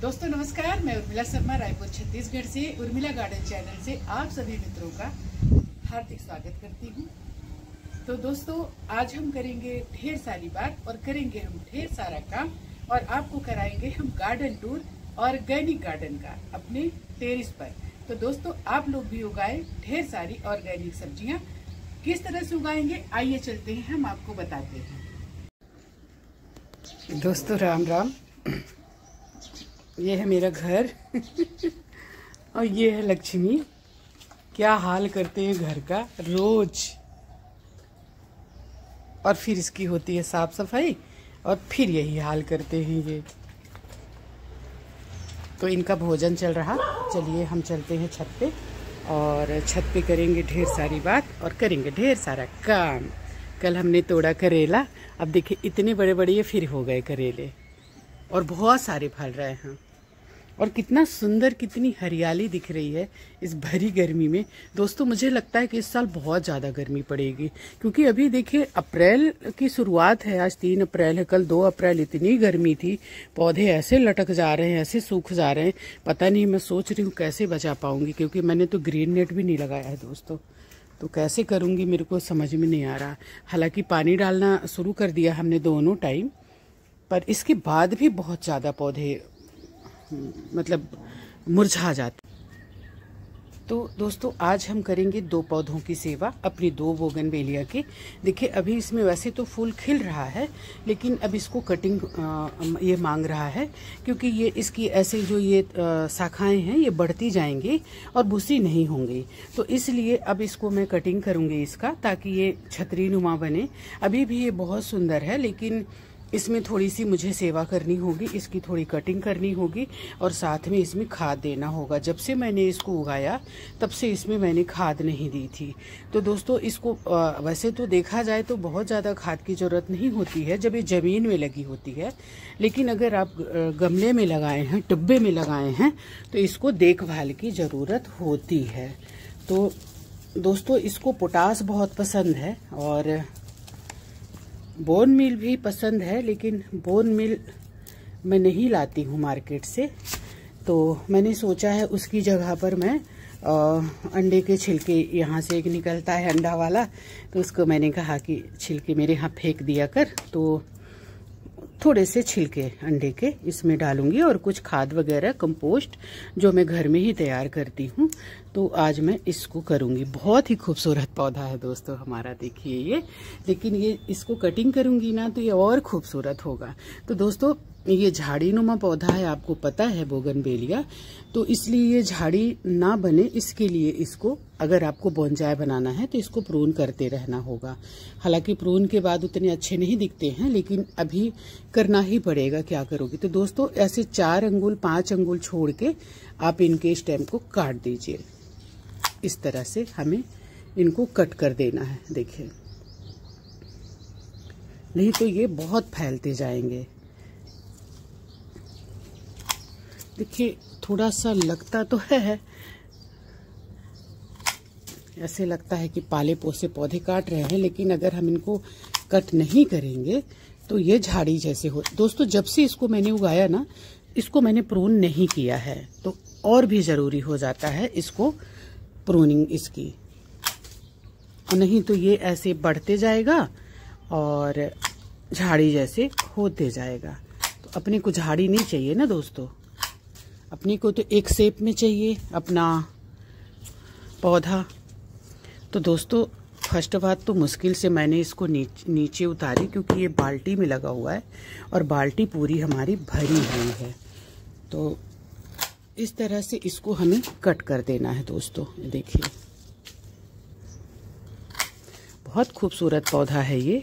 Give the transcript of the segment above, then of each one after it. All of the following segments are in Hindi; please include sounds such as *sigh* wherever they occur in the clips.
दोस्तों नमस्कार मैं उर्मिला शर्मा रायपुर छत्तीसगढ़ से उर्मिला गार्डन चैनल से आप सभी मित्रों का हार्दिक स्वागत करती हूँ तो दोस्तों आज हम करेंगे ढेर सारी बात और करेंगे हम ढेर सारा काम और आपको कराएंगे हम गार्डन टूर ऑर्गेनिक गार्डन का अपने टेरिस पर तो दोस्तों आप लोग भी उगाए ढेर सारी ऑर्गेनिक सब्जियाँ किस तरह से उगाएंगे आइए चलते हैं हम आपको बताते हैं दोस्तों राम राम ये है मेरा घर और ये है लक्ष्मी क्या हाल करते हैं घर का रोज और फिर इसकी होती है साफ सफाई और फिर यही हाल करते हैं ये तो इनका भोजन चल रहा चलिए हम चलते हैं छत पे और छत पे करेंगे ढेर सारी बात और करेंगे ढेर सारा काम कल हमने तोड़ा करेला अब देखिए इतने बड़े बड़े ये फिर हो गए करेले और बहुत सारे फल रहे हैं और कितना सुंदर कितनी हरियाली दिख रही है इस भरी गर्मी में दोस्तों मुझे लगता है कि इस साल बहुत ज़्यादा गर्मी पड़ेगी क्योंकि अभी देखिए अप्रैल की शुरुआत है आज तीन अप्रैल है कल दो अप्रैल इतनी गर्मी थी पौधे ऐसे लटक जा रहे हैं ऐसे सूख जा रहे हैं पता नहीं मैं सोच रही हूँ कैसे बचा पाऊँगी क्योंकि मैंने तो ग्रीन नेट भी नहीं लगाया है दोस्तों तो कैसे करूँगी मेरे को समझ में नहीं आ रहा हालांकि पानी डालना शुरू कर दिया हमने दोनों टाइम पर इसके बाद भी बहुत ज़्यादा पौधे मतलब मुरझा जाते तो दोस्तों आज हम करेंगे दो पौधों की सेवा अपनी दो वोगन बेलिया की देखिए अभी इसमें वैसे तो फूल खिल रहा है लेकिन अब इसको कटिंग आ, ये मांग रहा है क्योंकि ये इसकी ऐसे जो ये शाखाएं हैं ये बढ़ती जाएंगी और भूसी नहीं होंगी तो इसलिए अब इसको मैं कटिंग करूँगी इसका ताकि ये छतरी नुमा बने अभी भी ये बहुत सुंदर है लेकिन इसमें थोड़ी सी मुझे सेवा करनी होगी इसकी थोड़ी कटिंग करनी होगी और साथ में इसमें खाद देना होगा जब से मैंने इसको उगाया तब से इसमें मैंने खाद नहीं दी थी तो दोस्तों इसको वैसे तो देखा जाए तो बहुत ज़्यादा खाद की ज़रूरत नहीं होती है जब ये ज़मीन में लगी होती है लेकिन अगर आप गमले में लगाए हैं टिब्बे में लगाए हैं तो इसको देखभाल की ज़रूरत होती है तो दोस्तों इसको पोटास बहुत पसंद है और बोन मिल भी पसंद है लेकिन बोन मिल मैं नहीं लाती हूँ मार्केट से तो मैंने सोचा है उसकी जगह पर मैं आ, अंडे के छिलके यहाँ से एक निकलता है अंडा वाला तो उसको मैंने कहा कि छिलके मेरे यहाँ फेंक दिया कर तो थोड़े से छिलके अंडे के इसमें डालूंगी और कुछ खाद वगैरह कंपोस्ट जो मैं घर में ही तैयार करती हूँ तो आज मैं इसको करूँगी बहुत ही खूबसूरत पौधा है दोस्तों हमारा देखिए ये लेकिन ये इसको कटिंग करूँगी ना तो ये और खूबसूरत होगा तो दोस्तों ये झाड़ी नुमा पौधा है आपको पता है बोगनबेलिया तो इसलिए ये झाड़ी ना बने इसके लिए इसको अगर आपको बोनजाय बनाना है तो इसको प्रून करते रहना होगा हालांकि प्रून के बाद उतने अच्छे नहीं दिखते हैं लेकिन अभी करना ही पड़ेगा क्या करोगे तो दोस्तों ऐसे चार अंगुल पांच अंगुल छोड़ के आप इनके स्टेम को काट दीजिए इस तरह से हमें इनको कट कर देना है देखिए नहीं तो ये बहुत फैलते जाएंगे देखिए थोड़ा सा लगता तो है ऐसे लगता है कि पाले पोसे पौधे काट रहे हैं लेकिन अगर हम इनको कट नहीं करेंगे तो ये झाड़ी जैसे हो दोस्तों जब से इसको मैंने उगाया ना इसको मैंने प्रोन नहीं किया है तो और भी ज़रूरी हो जाता है इसको प्रोनिंग इसकी नहीं तो ये ऐसे बढ़ते जाएगा और झाड़ी जैसे होते जाएगा तो अपने को झाड़ी नहीं चाहिए ना दोस्तों अपने को तो एक सेप में चाहिए अपना पौधा तो दोस्तों फर्स्ट बात तो मुश्किल से मैंने इसको नीच, नीचे उतारी क्योंकि ये बाल्टी में लगा हुआ है और बाल्टी पूरी हमारी भरी हुई है तो इस तरह से इसको हमें कट कर देना है दोस्तों देखिए बहुत खूबसूरत पौधा है ये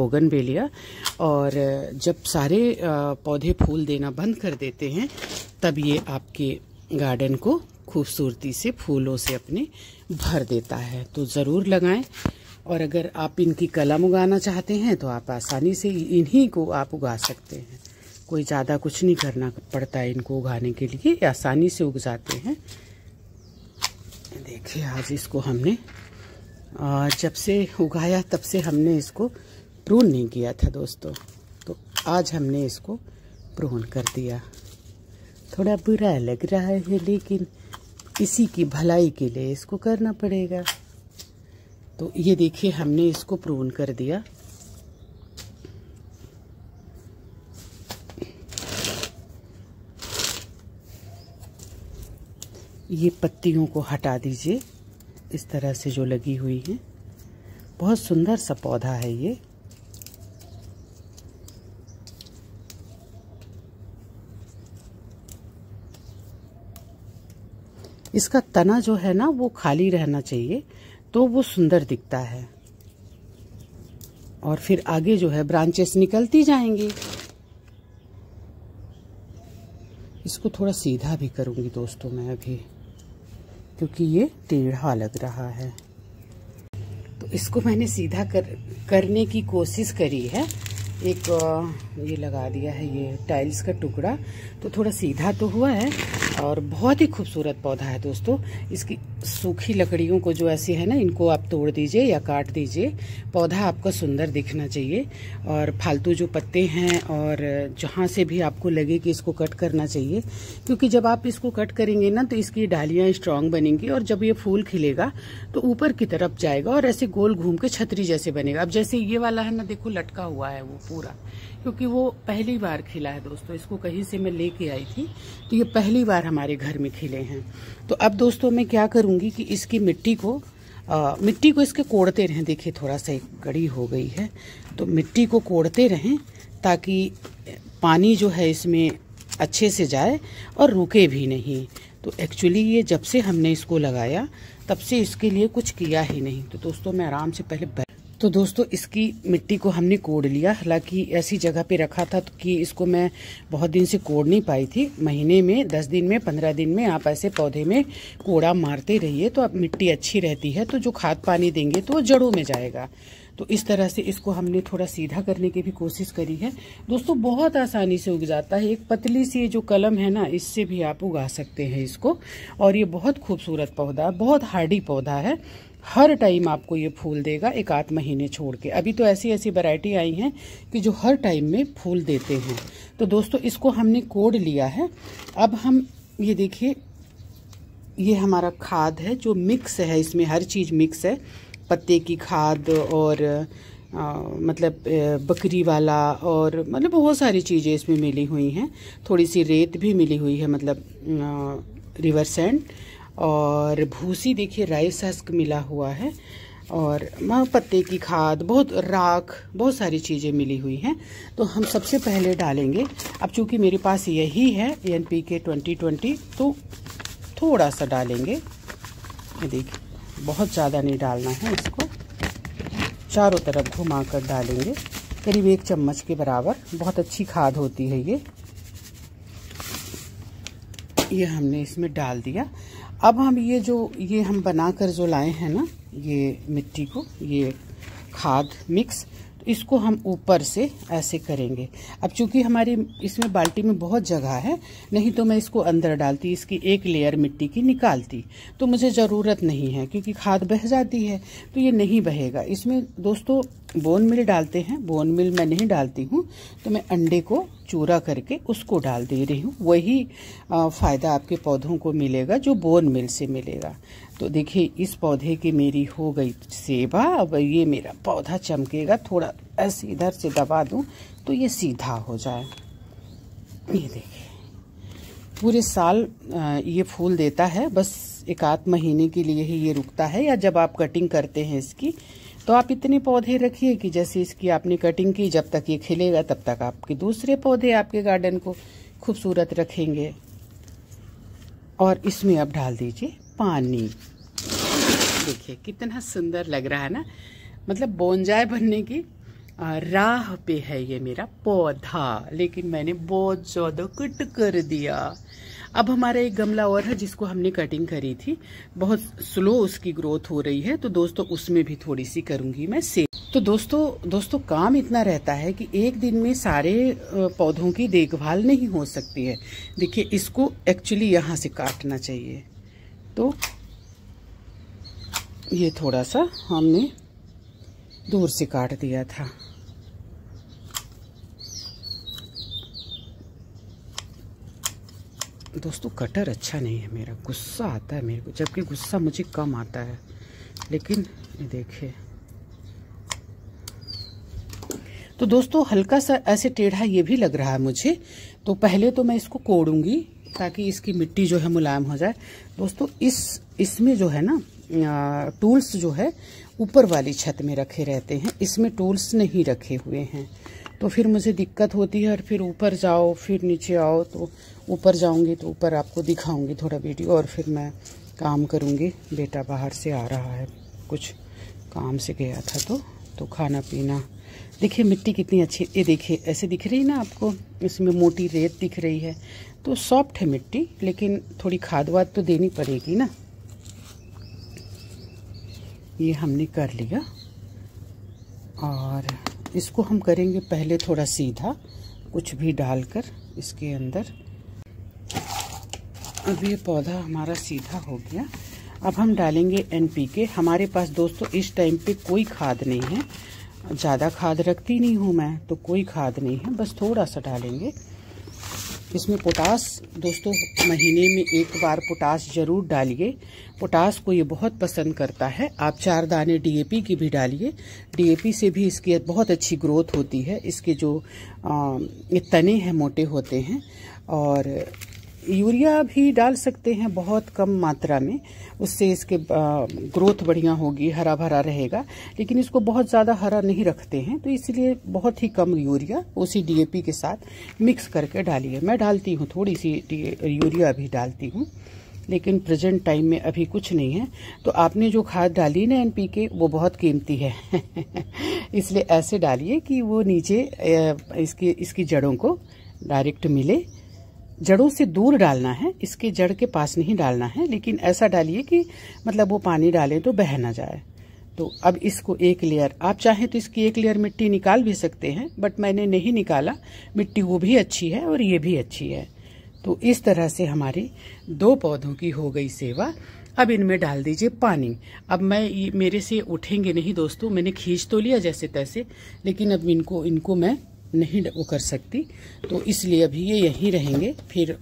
बोगन बेलिया और जब सारे पौधे फूल देना बंद कर देते हैं तब ये आपके गार्डन को खूबसूरती से फूलों से अपने भर देता है तो ज़रूर लगाएं और अगर आप इनकी कलम उगाना चाहते हैं तो आप आसानी से इन्हीं को आप उगा सकते हैं कोई ज़्यादा कुछ नहीं करना पड़ता है इनको उगाने के लिए आसानी से उग जाते हैं देखिए आज इसको हमने जब से उगाया तब से हमने इसको प्रून नहीं किया था दोस्तों तो आज हमने इसको प्रून कर दिया थोड़ा बुरा लग रहा है लेकिन इसी की भलाई के लिए इसको करना पड़ेगा तो ये देखिए हमने इसको प्रून कर दिया ये पत्तियों को हटा दीजिए इस तरह से जो लगी हुई है बहुत सुंदर सा पौधा है ये इसका तना जो है ना वो खाली रहना चाहिए तो वो सुंदर दिखता है और फिर आगे जो है ब्रांचेस निकलती जाएंगी इसको थोड़ा सीधा भी करूंगी दोस्तों मैं अभी क्योंकि ये टेढ़ा लग रहा है तो इसको मैंने सीधा कर करने की कोशिश करी है एक ये लगा दिया है ये टाइल्स का टुकड़ा तो थोड़ा सीधा तो हुआ है और बहुत ही खूबसूरत पौधा है दोस्तों इसकी सूखी लकड़ियों को जो ऐसी है ना इनको आप तोड़ दीजिए या काट दीजिए पौधा आपका सुंदर दिखना चाहिए और फालतू जो पत्ते हैं और जहाँ से भी आपको लगे कि इसको कट करना चाहिए क्योंकि जब आप इसको कट करेंगे ना तो इसकी डालियाँ स्ट्रांग बनेंगी और जब ये फूल खिलेगा तो ऊपर की तरफ जाएगा और ऐसे गोल घूम के छतरी जैसे बनेगा अब जैसे ये वाला है ना देखो लटका हुआ है वो पूरा क्योंकि वो पहली बार खिला है दोस्तों इसको कहीं से मैं लेके आई थी तो ये पहली बार हमारे घर में खिले हैं तो अब दोस्तों मैं क्या करूँगी कि इसकी मिट्टी को आ, मिट्टी को इसके कोड़ते रहें देखिए थोड़ा सा एक कड़ी हो गई है तो मिट्टी को कोड़ते रहें ताकि पानी जो है इसमें अच्छे से जाए और रुके भी नहीं तो एक्चुअली ये जब से हमने इसको लगाया तब से इसके लिए कुछ किया ही नहीं तो दोस्तों मैं आराम से पहले तो दोस्तों इसकी मिट्टी को हमने कोड़ लिया हालांकि ऐसी जगह पे रखा था तो कि इसको मैं बहुत दिन से कोड़ नहीं पाई थी महीने में दस दिन में पंद्रह दिन में आप ऐसे पौधे में कोड़ा मारते रहिए तो अब मिट्टी अच्छी रहती है तो जो खाद पानी देंगे तो वो जड़ों में जाएगा तो इस तरह से इसको हमने थोड़ा सीधा करने की भी कोशिश करी है दोस्तों बहुत आसानी से उग जाता है एक पतली सी जो कलम है ना इससे भी आप उगा सकते हैं इसको और ये बहुत खूबसूरत पौधा बहुत हार्डी पौधा है हर टाइम आपको ये फूल देगा एक आध महीने छोड़ के अभी तो ऐसी ऐसी वैरायटी आई हैं कि जो हर टाइम में फूल देते हैं तो दोस्तों इसको हमने कोड लिया है अब हम ये देखिए ये हमारा खाद है जो मिक्स है इसमें हर चीज़ मिक्स है पत्ते की खाद और आ, मतलब बकरी वाला और मतलब बहुत सारी चीज़ें इसमें मिली हुई हैं थोड़ी सी रेत भी मिली हुई है मतलब रिवर सैंड और भूसी देखिए राइस हस्क मिला हुआ है और पत्ते की खाद बहुत राख बहुत सारी चीज़ें मिली हुई हैं तो हम सबसे पहले डालेंगे अब चूंकि मेरे पास यही है N P K twenty twenty तो थोड़ा सा डालेंगे देखिए बहुत ज़्यादा नहीं डालना है इसको चारों तरफ घुमा कर डालेंगे करीब एक चम्मच के बराबर बहुत अच्छी खाद होती है ये ये हमने इसमें डाल दिया अब हम ये जो ये हम बनाकर जो लाए हैं ना ये मिट्टी को ये खाद मिक्स तो इसको हम ऊपर से ऐसे करेंगे अब चूंकि हमारी इसमें बाल्टी में बहुत जगह है नहीं तो मैं इसको अंदर डालती इसकी एक लेयर मिट्टी की निकालती तो मुझे ज़रूरत नहीं है क्योंकि खाद बह जाती है तो ये नहीं बहेगा इसमें दोस्तों बोन मिल डालते हैं बोन मिल मैं नहीं डालती हूँ तो मैं अंडे को चूरा करके उसको डाल दे रही हूँ वही फ़ायदा आपके पौधों को मिलेगा जो बोन मिल से मिलेगा तो देखिए इस पौधे की मेरी हो गई सेवा अब ये मेरा पौधा चमकेगा थोड़ा ऐसे इधर से दबा दूँ तो ये सीधा हो जाए ये देखिए पूरे साल ये फूल देता है बस एक आध महीने के लिए ही ये रुकता है या जब आप कटिंग करते हैं इसकी तो आप इतने पौधे रखिए कि जैसे इसकी आपने कटिंग की जब तक ये खिलेगा तब तक आपके दूसरे पौधे आपके गार्डन को खूबसूरत रखेंगे और इसमें आप डाल दीजिए पानी देखिए कितना सुंदर लग रहा है ना मतलब बोनजाय बनने की राह पे है ये मेरा पौधा लेकिन मैंने बहुत ज़्यादा कट कर दिया अब हमारा एक गमला और है जिसको हमने कटिंग करी थी बहुत स्लो उसकी ग्रोथ हो रही है तो दोस्तों उसमें भी थोड़ी सी करूंगी मैं सेव तो दोस्तों दोस्तों काम इतना रहता है कि एक दिन में सारे पौधों की देखभाल नहीं हो सकती है देखिए इसको एक्चुअली यहाँ से काटना चाहिए तो ये थोड़ा सा हमने दूर से काट दिया था दोस्तों कटर अच्छा नहीं है मेरा गुस्सा आता है मेरे को जबकि गुस्सा मुझे कम आता है लेकिन देखिए तो दोस्तों हल्का सा ऐसे टेढ़ा ये भी लग रहा है मुझे तो पहले तो मैं इसको कोड़ूंगी ताकि इसकी मिट्टी जो है मुलायम हो जाए दोस्तों इस इसमें जो है ना टूल्स जो है ऊपर वाली छत में रखे रहते हैं इसमें टूल्स नहीं रखे हुए हैं तो फिर मुझे दिक्कत होती है और फिर ऊपर जाओ फिर नीचे आओ तो ऊपर जाऊंगी तो ऊपर आपको दिखाऊंगी थोड़ा वीडियो और फिर मैं काम करूंगी बेटा बाहर से आ रहा है कुछ काम से गया था तो तो खाना पीना देखिए मिट्टी कितनी अच्छी ये देखिए ऐसे दिख रही ना आपको इसमें मोटी रेत दिख रही है तो सॉफ्ट है मिट्टी लेकिन थोड़ी खाद वाद तो देनी पड़ेगी ना ये हमने कर लिया और इसको हम करेंगे पहले थोड़ा सीधा कुछ भी डालकर इसके अंदर अब ये पौधा हमारा सीधा हो गया अब हम डालेंगे एनपीके हमारे पास दोस्तों इस टाइम पे कोई खाद नहीं है ज़्यादा खाद रखती नहीं हूँ मैं तो कोई खाद नहीं है बस थोड़ा सा डालेंगे इसमें पोटास दोस्तों महीने में एक बार पोटास ज़रूर डालिए पोटास को ये बहुत पसंद करता है आप चार दाने डीएपी की भी डालिए डीएपी से भी इसकी बहुत अच्छी ग्रोथ होती है इसके जो तने हैं मोटे होते हैं और यूरिया भी डाल सकते हैं बहुत कम मात्रा में उससे इसके ग्रोथ बढ़िया होगी हरा भरा रहेगा लेकिन इसको बहुत ज़्यादा हरा नहीं रखते हैं तो इसलिए बहुत ही कम यूरिया उसी डीएपी के साथ मिक्स करके डालिए मैं डालती हूँ थोड़ी सी यूरिया भी डालती हूँ लेकिन प्रेजेंट टाइम में अभी कुछ नहीं है तो आपने जो खाद डाली ना के वो बहुत कीमती है *laughs* इसलिए ऐसे डालिए कि वो नीचे इसकी इसकी जड़ों को डायरेक्ट मिले जड़ों से दूर डालना है इसके जड़ के पास नहीं डालना है लेकिन ऐसा डालिए कि मतलब वो पानी डाले तो बह ना जाए तो अब इसको एक लेयर आप चाहें तो इसकी एक लेयर मिट्टी निकाल भी सकते हैं बट मैंने नहीं निकाला मिट्टी वो भी अच्छी है और ये भी अच्छी है तो इस तरह से हमारी दो पौधों की हो गई सेवा अब इनमें डाल दीजिए पानी अब मैं ये मेरे से उठेंगे नहीं दोस्तों मैंने खींच तो लिया जैसे तैसे लेकिन अब इनको इनको मैं नहीं वो कर सकती तो इसलिए अभी ये यहीं रहेंगे फिर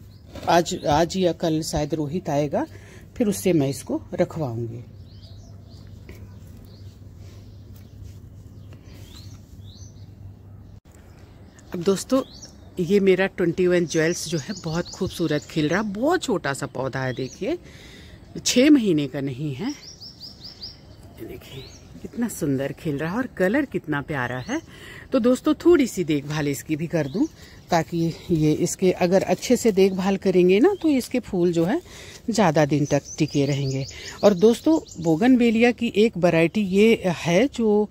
आज आज या कल शायद रोहित आएगा फिर उससे मैं इसको रखवाऊंगी अब दोस्तों ये मेरा ट्वेंटी वन ज्वेल्स जो है बहुत खूबसूरत खिल रहा बहुत छोटा सा पौधा है देखिए छः महीने का नहीं है देखिए कितना सुंदर खिल रहा है और कलर कितना प्यारा है तो दोस्तों थोड़ी सी देखभाल इसकी भी कर दूं ताकि ये इसके अगर अच्छे से देखभाल करेंगे ना तो इसके फूल जो है ज़्यादा दिन तक टिके रहेंगे और दोस्तों बोगनवेलिया की एक वैरायटी ये है जो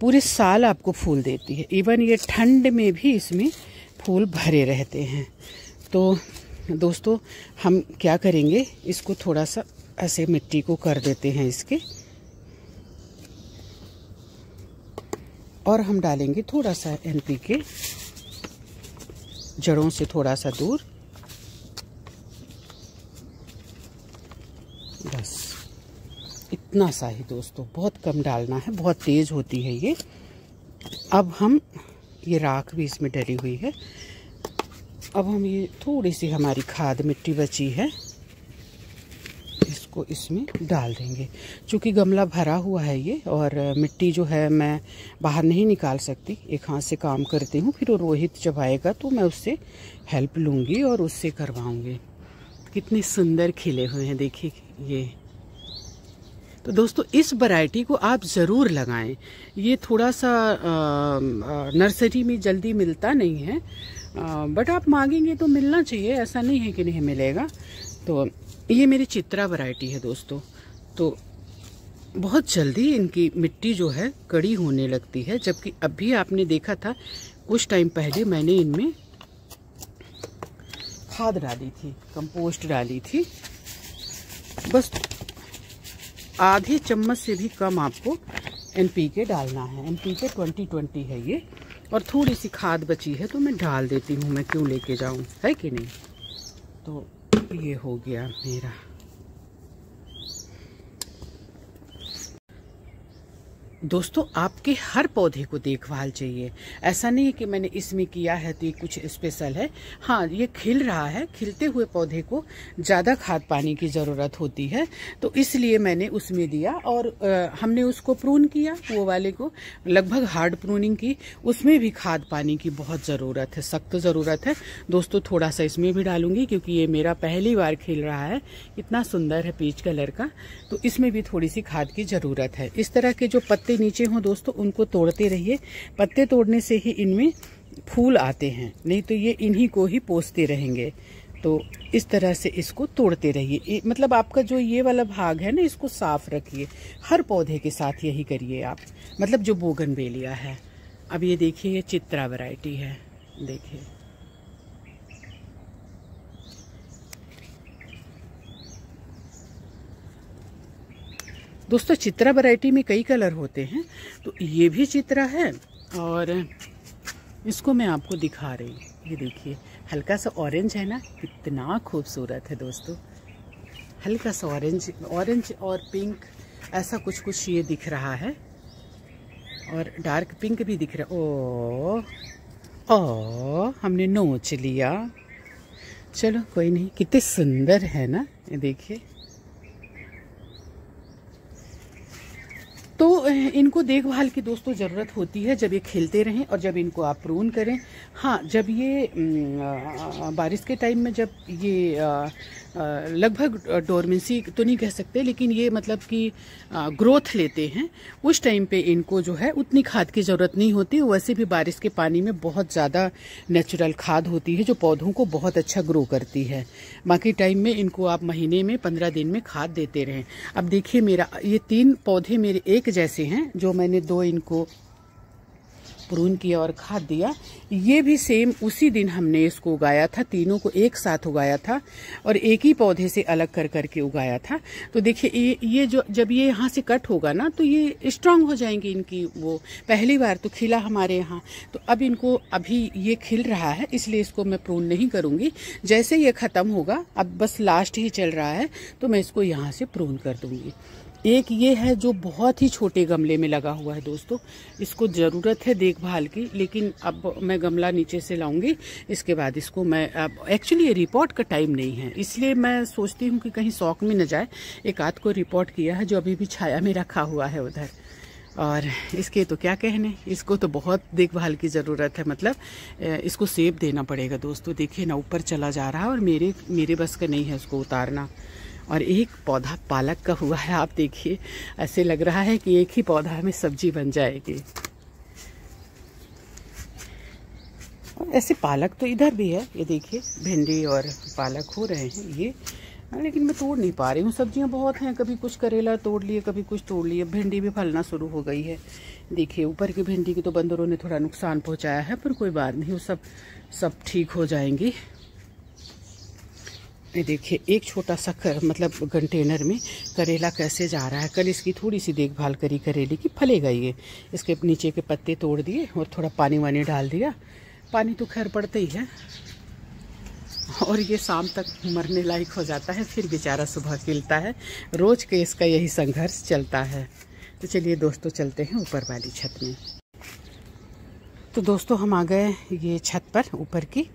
पूरे साल आपको फूल देती है इवन ये ठंड में भी इसमें फूल भरे रहते हैं तो दोस्तों हम क्या करेंगे इसको थोड़ा सा ऐसे मिट्टी को कर देते हैं इसके और हम डालेंगे थोड़ा सा एन के जड़ों से थोड़ा सा दूर बस इतना सा ही दोस्तों बहुत कम डालना है बहुत तेज़ होती है ये अब हम ये राख भी इसमें डली हुई है अब हम ये थोड़ी सी हमारी खाद मिट्टी बची है को इसमें डाल देंगे चूँकि गमला भरा हुआ है ये और मिट्टी जो है मैं बाहर नहीं निकाल सकती एक हाथ से काम करती हूँ फिर वो रोहित जब आएगा तो मैं उससे हेल्प लूँगी और उससे करवाऊँगी कितने सुंदर खिले हुए हैं देखिए ये तो दोस्तों इस वैरायटी को आप ज़रूर लगाएं ये थोड़ा सा नर्सरी में जल्दी मिलता नहीं है बट आप मांगेंगे तो मिलना चाहिए ऐसा नहीं है कि नहीं मिलेगा तो ये मेरी चित्रा वैरायटी है दोस्तों तो बहुत जल्दी इनकी मिट्टी जो है कड़ी होने लगती है जबकि अभी आपने देखा था कुछ टाइम पहले मैंने इनमें खाद डाली थी कंपोस्ट डाली थी बस आधे चम्मच से भी कम आपको एनपीके डालना है एनपीके 2020 है ये और थोड़ी सी खाद बची है तो मैं डाल देती हूँ मैं क्यों लेके जाऊँ है कि नहीं तो ये हो गया मेरा दोस्तों आपके हर पौधे को देखभाल चाहिए ऐसा नहीं है कि मैंने इसमें किया है तो ये कुछ स्पेशल है हाँ ये खिल रहा है खिलते हुए पौधे को ज़्यादा खाद पानी की ज़रूरत होती है तो इसलिए मैंने उसमें दिया और आ, हमने उसको प्रून किया वो वाले को लगभग हार्ड प्रूनिंग की उसमें भी खाद पानी की बहुत ज़रूरत है सख्त ज़रूरत है दोस्तों थोड़ा सा इसमें भी डालूंगी क्योंकि ये मेरा पहली बार खिल रहा है इतना सुंदर है पीच कलर का तो इसमें भी थोड़ी सी खाद की ज़रूरत है इस तरह के जो पत्ते नीचे हों दोस्तों उनको तोड़ते रहिए पत्ते तोड़ने से ही इनमें फूल आते हैं नहीं तो ये इन्हीं को ही पोसते रहेंगे तो इस तरह से इसको तोड़ते रहिए मतलब आपका जो ये वाला भाग है ना इसको साफ रखिए हर पौधे के साथ यही करिए आप मतलब जो बोगन बेलिया है अब ये देखिए ये चित्रा वैरायटी है देखिए दोस्तों चित्रा वैरायटी में कई कलर होते हैं तो ये भी चित्रा है और इसको मैं आपको दिखा रही हूँ ये देखिए हल्का सा ऑरेंज है ना कितना खूबसूरत है दोस्तों हल्का सा ऑरेंज ऑरेंज और पिंक ऐसा कुछ कुछ ये दिख रहा है और डार्क पिंक भी दिख रहा ओ ओ हमने नोच लिया चलो कोई नहीं कितने सुंदर है ना ये देखिए तो इनको देखभाल की दोस्तों ज़रूरत होती है जब ये खेलते रहें और जब इनको आप प्रून करें हाँ जब ये बारिश के टाइम में जब ये लगभग डोरमेंसी तो नहीं कह सकते लेकिन ये मतलब कि ग्रोथ लेते हैं उस टाइम पे इनको जो है उतनी खाद की ज़रूरत नहीं होती वैसे भी बारिश के पानी में बहुत ज़्यादा नेचुरल खाद होती है जो पौधों को बहुत अच्छा ग्रो करती है बाकी टाइम में इनको आप महीने में पंद्रह दिन में खाद देते रहें अब देखिए मेरा ये तीन पौधे मेरे एक जैसे हैं जो मैंने दो इनको प्रून किया और खाद दिया ये भी सेम उसी दिन हमने इसको उगाया था तीनों को एक साथ उगाया था और एक ही पौधे से अलग कर करके उगाया था तो देखिए ये ये जो जब ये यहाँ से कट होगा ना तो ये स्ट्रांग हो जाएंगी इनकी वो पहली बार तो खिला हमारे यहाँ तो अब इनको अभी ये खिल रहा है इसलिए इसको मैं प्रून नहीं करूँगी जैसे ये ख़त्म होगा अब बस लास्ट ही चल रहा है तो मैं इसको यहाँ से प्रून कर दूँगी एक ये है जो बहुत ही छोटे गमले में लगा हुआ है दोस्तों इसको ज़रूरत है देखभाल की लेकिन अब मैं गमला नीचे से लाऊंगी इसके बाद इसको मैं अब एक्चुअली ये रिपोर्ट का टाइम नहीं है इसलिए मैं सोचती हूँ कि कहीं शौक में न जाए एक आध को रिपोर्ट किया है जो अभी भी छाया में रखा हुआ है उधर और इसके तो क्या कहने इसको तो बहुत देखभाल की ज़रूरत है मतलब इसको सेब देना पड़ेगा दोस्तों देखिए ना ऊपर चला जा रहा है और मेरे मेरे बस का नहीं है उसको उतारना और एक पौधा पालक का हुआ है आप देखिए ऐसे लग रहा है कि एक ही पौधा में सब्जी बन जाएगी ऐसे पालक तो इधर भी है ये देखिए भिंडी और पालक हो रहे हैं ये हाँ, लेकिन मैं तोड़ नहीं पा रही हूँ सब्जियाँ बहुत हैं कभी कुछ करेला तोड़ लिए कभी कुछ तोड़ लिए भिंडी भी फलना शुरू हो गई है देखिए ऊपर की भिंडी की तो बंदरों ने थोड़ा नुकसान पहुँचाया है पर कोई बात नहीं वो सब सब ठीक हो जाएंगी ये देखिए एक छोटा सा कर, मतलब कंटेनर में करेला कैसे जा रहा है कल इसकी थोड़ी सी देखभाल करी करेले की फलेगा ये इसके नीचे के पत्ते तोड़ दिए और थोड़ा पानी वानी डाल दिया पानी तो खैर पड़ता ही है और ये शाम तक मरने लायक हो जाता है फिर बेचारा सुबह खिलता है रोज़ के इसका यही संघर्ष चलता है तो चलिए दोस्तों चलते हैं ऊपर वाली छत में तो दोस्तों हम आ गए ये छत पर ऊपर की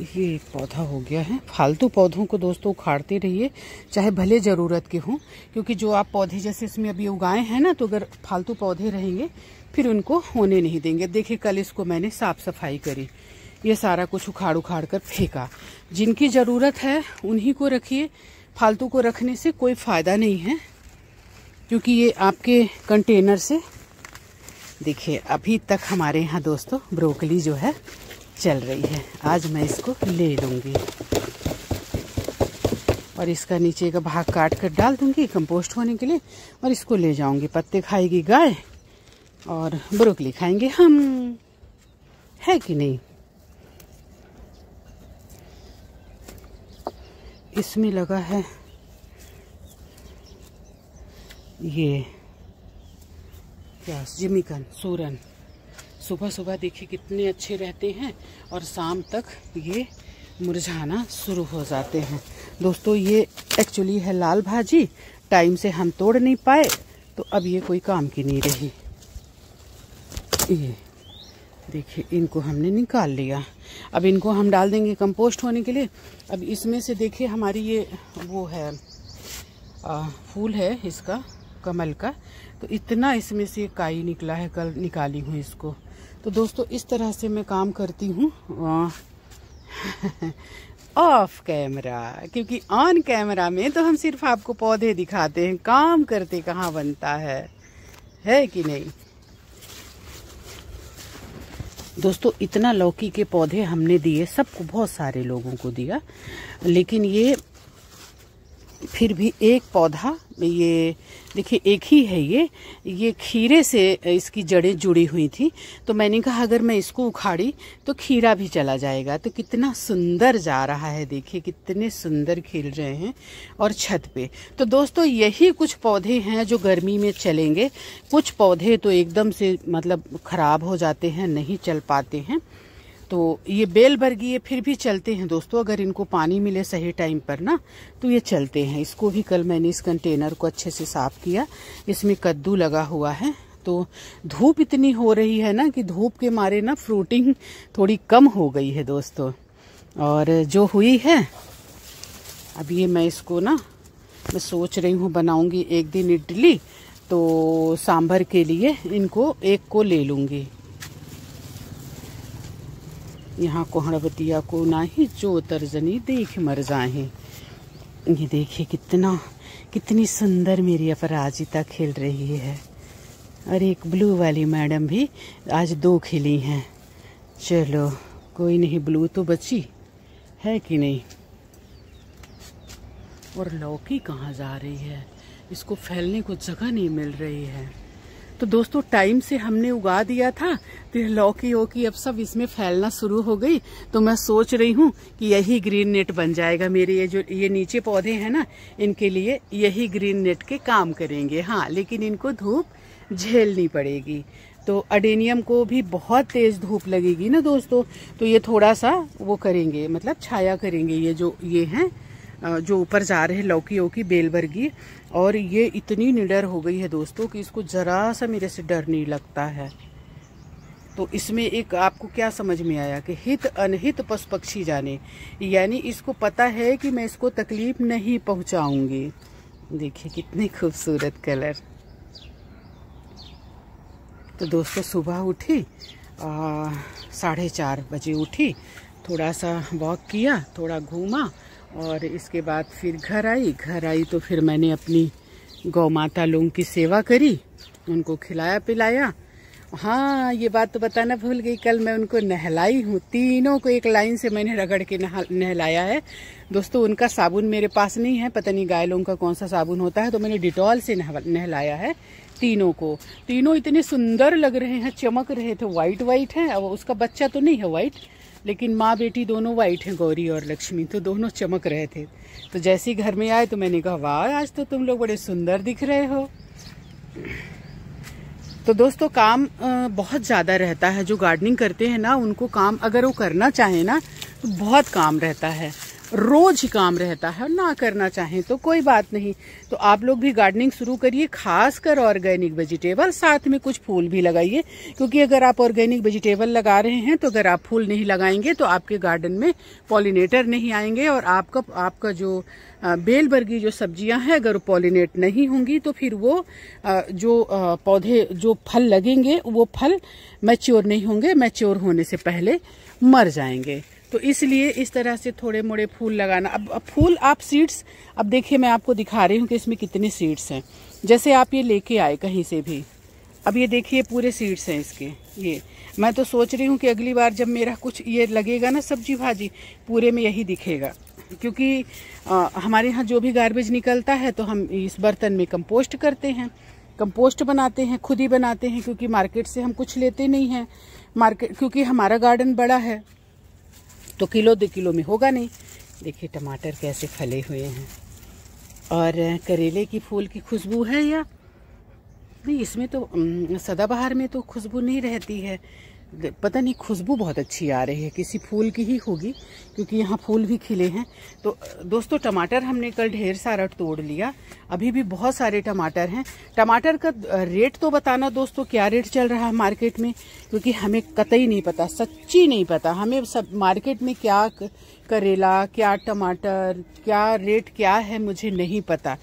ये एक पौधा हो गया है फालतू पौधों को दोस्तों उखाड़ते रहिए चाहे भले ज़रूरत के हों क्योंकि जो आप पौधे जैसे इसमें अभी उगाए हैं ना तो अगर फालतू पौधे रहेंगे फिर उनको होने नहीं देंगे देखिए कल इसको मैंने साफ सफाई करी ये सारा कुछ उखाड़ उखाड़ कर फेंका जिनकी ज़रूरत है उन्हीं को रखिए फालतू को रखने से कोई फ़ायदा नहीं है क्योंकि ये आपके कंटेनर से देखिए अभी तक हमारे यहाँ दोस्तों ब्रोकली जो है चल रही है आज मैं इसको ले लूँगी और इसका नीचे का भाग काट कर डाल दूंगी कंपोस्ट होने के लिए और इसको ले जाऊंगी पत्ते खाएगी गाय और ब्रोकली खाएंगे हम है कि नहीं इसमें लगा है ये क्या जिमिकन सूरन सुबह सुबह देखिए कितने अच्छे रहते हैं और शाम तक ये मुरझाना शुरू हो जाते हैं दोस्तों ये एक्चुअली है लाल भाजी टाइम से हम तोड़ नहीं पाए तो अब ये कोई काम की नहीं रही ये देखिए इनको हमने निकाल लिया अब इनको हम डाल देंगे कंपोस्ट होने के लिए अब इसमें से देखिए हमारी ये वो है आ, फूल है इसका कमल का तो इतना इसमें से काई निकला है कल निकाली हूँ इसको तो दोस्तों इस तरह से मैं काम करती हूँ ऑफ कैमरा *laughs* क्योंकि ऑन कैमरा में तो हम सिर्फ आपको पौधे दिखाते हैं काम करते कहाँ बनता है है कि नहीं दोस्तों इतना लौकी के पौधे हमने दिए सबको बहुत सारे लोगों को दिया लेकिन ये फिर भी एक पौधा ये देखिए एक ही है ये ये खीरे से इसकी जड़ें जुड़ी हुई थी तो मैंने कहा अगर मैं इसको उखाड़ी तो खीरा भी चला जाएगा तो कितना सुंदर जा रहा है देखिए कितने सुंदर खिल रहे हैं और छत पे तो दोस्तों यही कुछ पौधे हैं जो गर्मी में चलेंगे कुछ पौधे तो एकदम से मतलब ख़राब हो जाते हैं नहीं चल पाते हैं तो ये बेल भर गई है फिर भी चलते हैं दोस्तों अगर इनको पानी मिले सही टाइम पर ना तो ये चलते हैं इसको भी कल मैंने इस कंटेनर को अच्छे से साफ किया इसमें कद्दू लगा हुआ है तो धूप इतनी हो रही है ना कि धूप के मारे ना फ्रूटिंग थोड़ी कम हो गई है दोस्तों और जो हुई है अब ये मैं इसको ना मैं सोच रही हूँ बनाऊंगी एक दिन इडली तो सांभर के लिए इनको एक को ले लूँगी यहाँ कोहड़वतिया को ना ही जो तर्जनी देख मर जाए ये देखिए कितना कितनी सुंदर मेरी अपराजिता खेल रही है और एक ब्लू वाली मैडम भी आज दो खिली हैं चलो कोई नहीं ब्लू तो बची है कि नहीं और लौकी कहाँ जा रही है इसको फैलने को जगह नहीं मिल रही है तो दोस्तों टाइम से हमने उगा दिया था तो लौकी ओकी अब सब इसमें फैलना शुरू हो गई तो मैं सोच रही हूँ कि यही ग्रीन नेट बन जाएगा मेरे ये जो ये नीचे पौधे हैं ना इनके लिए यही ग्रीन नेट के काम करेंगे हाँ लेकिन इनको धूप झेलनी पड़ेगी तो अडेनियम को भी बहुत तेज धूप लगेगी ना दोस्तों तो ये थोड़ा सा वो करेंगे मतलब छाया करेंगे ये जो ये हैं जो ऊपर जा रहे हैं लौकी ओकी बेलबर्गी और ये इतनी निडर हो गई है दोस्तों कि इसको ज़रा सा मेरे से डर नहीं लगता है तो इसमें एक आपको क्या समझ में आया कि हित अनहित पशु पक्षी जाने यानी इसको पता है कि मैं इसको तकलीफ नहीं पहुंचाऊंगी देखिए कितने खूबसूरत कलर तो दोस्तों सुबह उठी साढ़े चार बजे उठी थोड़ा सा वॉक किया थोड़ा घूमा और इसके बाद फिर घर आई घर आई तो फिर मैंने अपनी गौ माता लोगों की सेवा करी उनको खिलाया पिलाया हाँ ये बात तो बताना भूल गई कल मैं उनको नहलाई हूँ तीनों को एक लाइन से मैंने रगड़ के नहलाया है दोस्तों उनका साबुन मेरे पास नहीं है पता नहीं गाय लोगों का कौन सा साबुन होता है तो मैंने डिटॉल से नहलाया है तीनों को तीनों इतने सुंदर लग रहे हैं चमक रहे थे वाइट वाइट हैं अब उसका बच्चा तो नहीं है वाइट लेकिन माँ बेटी दोनों वाइट हैं गौरी और लक्ष्मी तो दोनों चमक रहे थे तो जैसे ही घर में आए तो मैंने कहा वाह आज तो तुम लोग बड़े सुंदर दिख रहे हो तो दोस्तों काम बहुत ज़्यादा रहता है जो गार्डनिंग करते हैं ना उनको काम अगर वो करना चाहे ना तो बहुत काम रहता है रोज ही काम रहता है और ना करना चाहें तो कोई बात नहीं तो आप लोग भी गार्डनिंग शुरू करिए खास कर ऑर्गेनिक वेजिटेबल साथ में कुछ फूल भी लगाइए क्योंकि अगर आप ऑर्गेनिक वेजिटेबल लगा रहे हैं तो अगर आप फूल नहीं लगाएंगे तो आपके गार्डन में पॉलिनेटर नहीं आएंगे और आपका आपका जो बेल वर्गी जो सब्जियां हैं अगर पॉलिनेट नहीं होंगी तो फिर वो जो पौधे जो फल लगेंगे वो फल मैच्योर नहीं होंगे मैच्योर होने से पहले मर जाएंगे तो इसलिए इस तरह से थोड़े मोड़े फूल लगाना अब, अब फूल आप सीड्स अब देखिए मैं आपको दिखा रही हूँ कि इसमें कितने सीड्स हैं जैसे आप ये लेके आए कहीं से भी अब ये देखिए पूरे सीड्स हैं इसके ये मैं तो सोच रही हूँ कि अगली बार जब मेरा कुछ ये लगेगा ना सब्जी भाजी पूरे में यही दिखेगा क्योंकि आ, हमारे यहाँ जो भी गार्बेज निकलता है तो हम इस बर्तन में कंपोस्ट करते हैं कंपोस्ट बनाते हैं खुद ही बनाते हैं क्योंकि मार्केट से हम कुछ लेते नहीं हैं मार्केट क्योंकि हमारा गार्डन बड़ा है तो किलो दो किलो में होगा नहीं देखिए टमाटर कैसे फले हुए हैं और करेले की फूल की खुशबू है या नहीं इसमें तो सदाबहार में तो खुशबू नहीं रहती है पता नहीं खुशबू बहुत अच्छी आ रही है किसी फूल की ही होगी क्योंकि यहाँ फूल भी खिले हैं तो दोस्तों टमाटर हमने कल ढेर सारा तोड़ लिया अभी भी बहुत सारे टमाटर हैं टमाटर का रेट तो बताना दोस्तों क्या रेट चल रहा है मार्केट में क्योंकि हमें कतई नहीं पता सच्ची नहीं पता हमें सब मार्केट में क्या करेला क्या टमाटर क्या रेट क्या है मुझे नहीं पता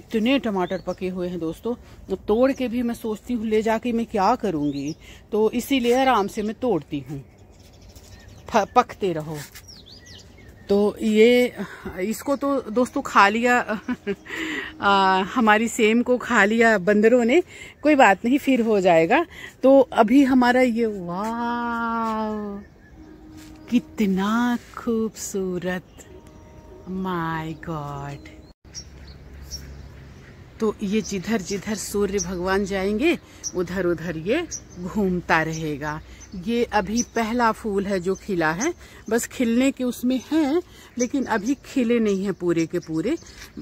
इतने टमाटर पके हुए हैं दोस्तों तोड़ के भी मैं सोचती हूँ ले जाके मैं क्या करूँगी तो इसीलिए आराम से मैं तोड़ती हूँ पकते रहो तो ये इसको तो दोस्तों खा लिया *laughs* आ, हमारी सेम को खा लिया बंदरों ने कोई बात नहीं फिर हो जाएगा तो अभी हमारा ये वाह कितना खूबसूरत माय गॉड तो ये जिधर जिधर सूर्य भगवान जाएंगे उधर उधर ये घूमता रहेगा ये अभी पहला फूल है जो खिला है बस खिलने के उसमें हैं लेकिन अभी खिले नहीं हैं पूरे के पूरे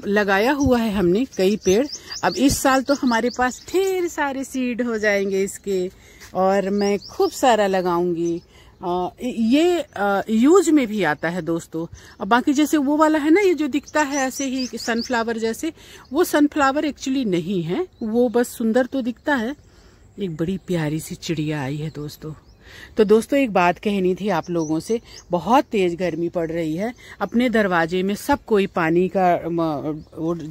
लगाया हुआ है हमने कई पेड़ अब इस साल तो हमारे पास ढेर सारे सीड हो जाएंगे इसके और मैं खूब सारा लगाऊंगी ये यूज में भी आता है दोस्तों और बाकी जैसे वो वाला है ना ये जो दिखता है ऐसे ही सनफ्लावर जैसे वो सनफ्लावर एक्चुअली नहीं है वो बस सुंदर तो दिखता है एक बड़ी प्यारी सी चिड़िया आई है दोस्तों तो दोस्तों एक बात कहनी थी आप लोगों से बहुत तेज गर्मी पड़ रही है अपने दरवाजे में सब कोई पानी का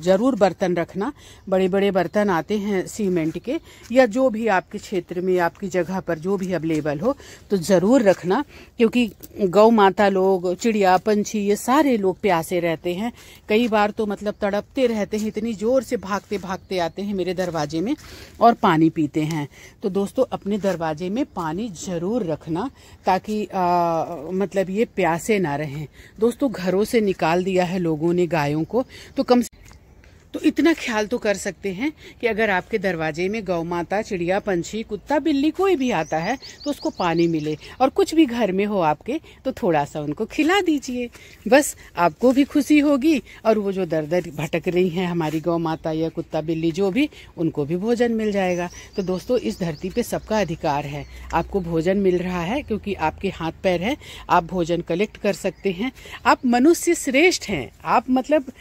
जरूर बर्तन रखना बड़े बड़े बर्तन आते हैं सीमेंट के या जो भी आपके क्षेत्र में आपकी जगह पर जो भी अवेलेबल हो तो ज़रूर रखना क्योंकि गौ माता लोग चिड़िया पंछी ये सारे लोग प्यासे रहते हैं कई बार तो मतलब तड़पते रहते हैं इतनी ज़ोर से भागते भागते आते हैं मेरे दरवाजे में और पानी पीते हैं तो दोस्तों अपने दरवाजे में पानी ज़रूर ज़रूर रखना ताकि आ, मतलब ये प्यासे ना रहें दोस्तों घरों से निकाल दिया है लोगों ने गायों को तो कम तो इतना ख्याल तो कर सकते हैं कि अगर आपके दरवाजे में गौ माता चिड़िया पंछी कुत्ता बिल्ली कोई भी आता है तो उसको पानी मिले और कुछ भी घर में हो आपके तो थोड़ा सा उनको खिला दीजिए बस आपको भी खुशी होगी और वो जो दर दर भटक रही हैं हमारी गौ माता या कुत्ता बिल्ली जो भी उनको भी भोजन मिल जाएगा तो दोस्तों इस धरती पर सबका अधिकार है आपको भोजन मिल रहा है क्योंकि आपके हाथ पैर है आप भोजन कलेक्ट कर सकते हैं आप मनुष्य श्रेष्ठ हैं आप मतलब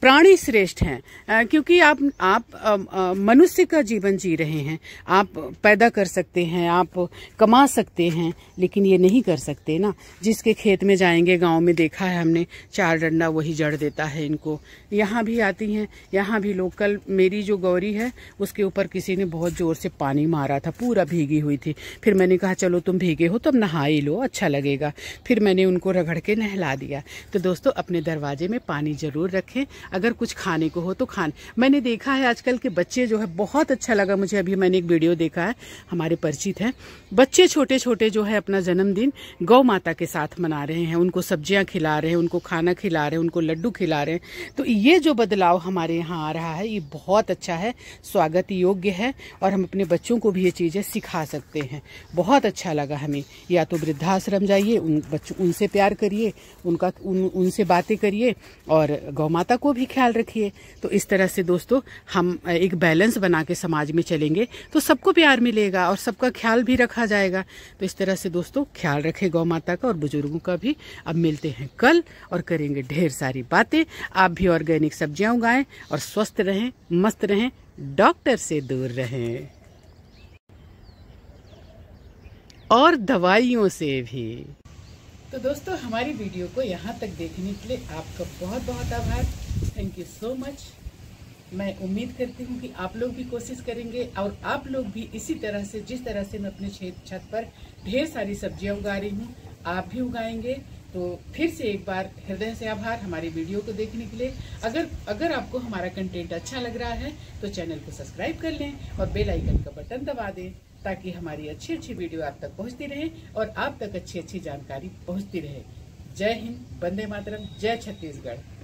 प्राणी श्रेष्ठ हैं क्योंकि आप आप मनुष्य का जीवन जी रहे हैं आप पैदा कर सकते हैं आप कमा सकते हैं लेकिन ये नहीं कर सकते ना जिसके खेत में जाएंगे गांव में देखा है हमने चार डंडा वही जड़ देता है इनको यहाँ भी आती हैं यहाँ भी लोग कल मेरी जो गौरी है उसके ऊपर किसी ने बहुत ज़ोर से पानी मारा था पूरा भीगी हुई थी फिर मैंने कहा चलो तुम भीगे हो तब तो नहा ही लो अच्छा लगेगा फिर मैंने उनको रगड़ के नहला दिया तो दोस्तों अपने दरवाजे में पानी ज़रूर रखें अगर कुछ खाने को हो तो खान मैंने देखा है आजकल के बच्चे जो है बहुत अच्छा लगा मुझे अभी मैंने एक वीडियो देखा है हमारे परिचित हैं बच्चे छोटे छोटे जो है अपना जन्मदिन गौ माता के साथ मना रहे हैं उनको सब्जियां खिला रहे हैं उनको खाना खिला रहे हैं उनको लड्डू खिला रहे हैं तो ये जो बदलाव हमारे यहाँ आ रहा है ये बहुत अच्छा है स्वागत योग्य है और हम अपने बच्चों को भी ये चीज़ें सिखा सकते हैं बहुत अच्छा लगा हमें या तो वृद्धाश्रम जाइए उन बच्चों उनसे प्यार करिए उनका उनसे बातें करिए और गौ माता को भी ख्याल रखिए तो इस तरह से दोस्तों हम एक बैलेंस बना के समाज में चलेंगे तो सबको प्यार मिलेगा और सबका ख्याल भी रखा जाएगा तो इस तरह से दोस्तों ख्याल रखें गौ माता का और बुजुर्गों का भी अब मिलते हैं कल और करेंगे ढेर सारी बातें आप भी ऑर्गेनिक सब्जियां उगाएं और स्वस्थ रहें मस्त रहें डॉक्टर से दूर रहें और दवाइयों से भी तो दोस्तों हमारी वीडियो को यहाँ तक देखने के लिए आपका बहुत बहुत आभार थैंक यू सो मच मैं उम्मीद करती हूँ कि आप लोग भी कोशिश करेंगे और आप लोग भी इसी तरह से जिस तरह से मैं अपने छत पर ढेर सारी सब्जियाँ उगा रही हूँ आप भी उगाएंगे तो फिर से एक बार हृदय से आभार हमारी वीडियो को देखने के लिए अगर अगर आपको हमारा कंटेंट अच्छा लग रहा है तो चैनल को सब्सक्राइब कर लें और बेल आइकन का बटन दबा दें ताकि हमारी अच्छी अच्छी वीडियो आप तक पहुंचती रहे और आप तक अच्छी अच्छी जानकारी पहुंचती रहे जय हिंद वंदे मातरम जय छत्तीसगढ़